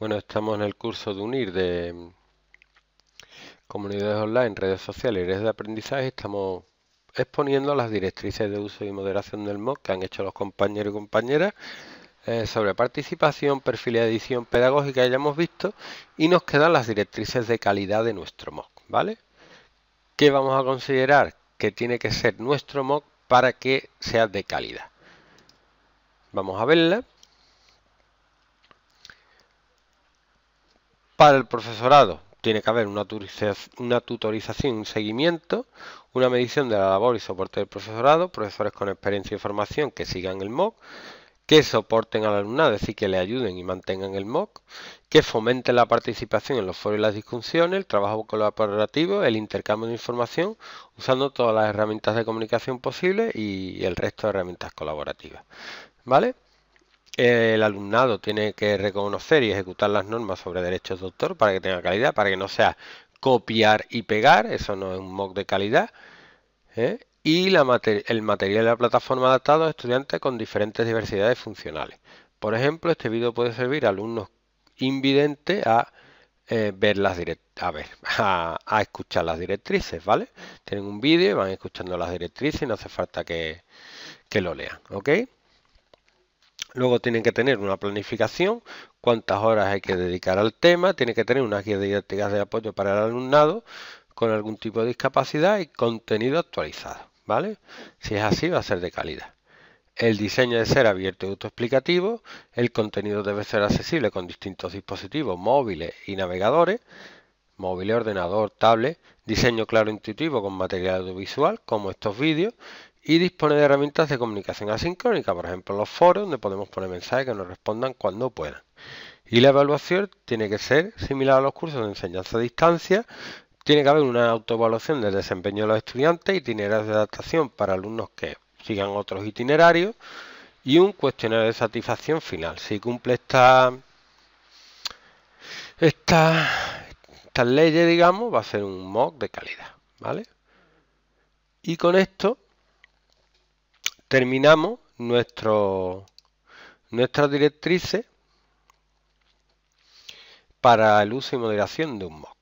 Bueno, estamos en el curso de UNIR de mm, Comunidades Online, Redes Sociales y Redes de Aprendizaje. Estamos exponiendo las directrices de uso y moderación del MOOC que han hecho los compañeros y compañeras eh, sobre participación, perfil y edición pedagógica ya hemos visto y nos quedan las directrices de calidad de nuestro MOOC, ¿vale? ¿Qué vamos a considerar que tiene que ser nuestro MOOC para que sea de calidad? Vamos a verla. Para el profesorado tiene que haber una, tutorización, un seguimiento, una medición de la labor y soporte del profesorado, profesores con experiencia y formación que sigan el MOOC, que soporten al alumnado, es decir, que le ayuden y mantengan el MOOC, que fomenten la participación en los foros y las discusiones, el trabajo colaborativo, el intercambio de información, usando todas las herramientas de comunicación posibles y el resto de herramientas colaborativas. ¿Vale? el alumnado tiene que reconocer y ejecutar las normas sobre derechos de autor para que tenga calidad, para que no sea copiar y pegar, eso no es un mock de calidad. ¿eh? Y el material de la plataforma adaptado a estudiantes con diferentes diversidades funcionales. Por ejemplo, este vídeo puede servir a alumnos invidentes a eh, ver las a a, escuchar las directrices, ¿vale? Tienen un vídeo, van escuchando las directrices y no hace falta que, que lo lean, ¿ok? Luego tienen que tener una planificación, cuántas horas hay que dedicar al tema, tienen que tener unas guías didáctica de apoyo para el alumnado con algún tipo de discapacidad y contenido actualizado, ¿vale? Si es así va a ser de calidad. El diseño debe ser abierto y autoexplicativo, el contenido debe ser accesible con distintos dispositivos móviles y navegadores, móvil, ordenador, tablet, diseño claro e intuitivo con material audiovisual como estos vídeos y dispone de herramientas de comunicación asincrónica, por ejemplo los foros donde podemos poner mensajes que nos respondan cuando puedan. Y la evaluación tiene que ser similar a los cursos de enseñanza a distancia, tiene que haber una autoevaluación del desempeño de los estudiantes, itinerarios de adaptación para alumnos que sigan otros itinerarios y un cuestionario de satisfacción final. Si cumple esta, esta, digamos, va a ser un MOOC de calidad, ¿vale? Y con esto terminamos nuestras directrices para el uso y moderación de un MOOC.